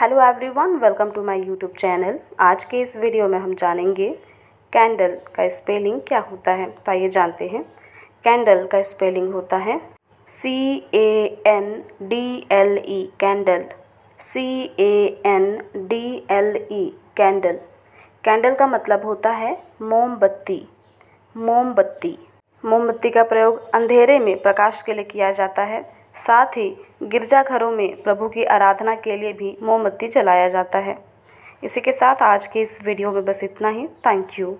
hello everyone welcome to my YouTube channel आज के इस वीडियो में हम जानेंगे कैंडल का स्पेलिंग क्या होता है तो आइए जानते हैं कैंडल का स्पेलिंग होता है C A N D L E candle C A N D L E candle candle का मतलब होता है मोमबत्ती मोमबत्ती मोमबत्ती का प्रयोग अंधेरे में प्रकाश के लिए किया जाता है साथ ही गिरजाघरों में प्रभु की आराधना के लिए भी मोमबत्ती जलाया जाता है इसी के साथ आज के इस वीडियो में बस इतना ही थैंक यू